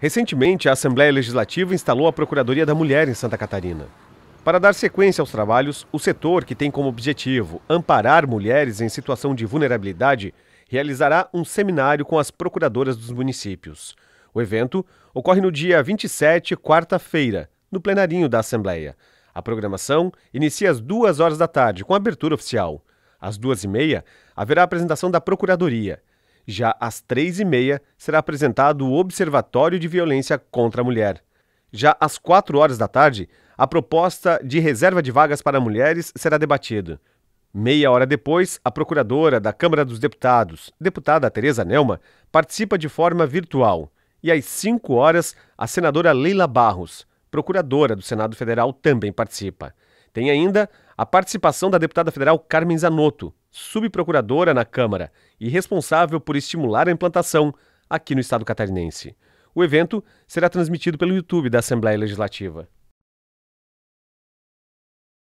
Recentemente, a Assembleia Legislativa instalou a Procuradoria da Mulher em Santa Catarina. Para dar sequência aos trabalhos, o setor, que tem como objetivo amparar mulheres em situação de vulnerabilidade, realizará um seminário com as procuradoras dos municípios. O evento ocorre no dia 27, quarta-feira, no plenarinho da Assembleia. A programação inicia às duas horas da tarde, com abertura oficial. Às duas e meia, haverá a apresentação da Procuradoria. Já às três e meia, será apresentado o Observatório de Violência contra a Mulher. Já às quatro horas da tarde, a proposta de reserva de vagas para mulheres será debatida. Meia hora depois, a procuradora da Câmara dos Deputados, deputada Tereza Nelma, participa de forma virtual. E às 5 horas, a senadora Leila Barros, procuradora do Senado Federal, também participa. Tem ainda a participação da deputada federal Carmen Zanotto, subprocuradora na Câmara e responsável por estimular a implantação aqui no estado catarinense. O evento será transmitido pelo YouTube da Assembleia Legislativa.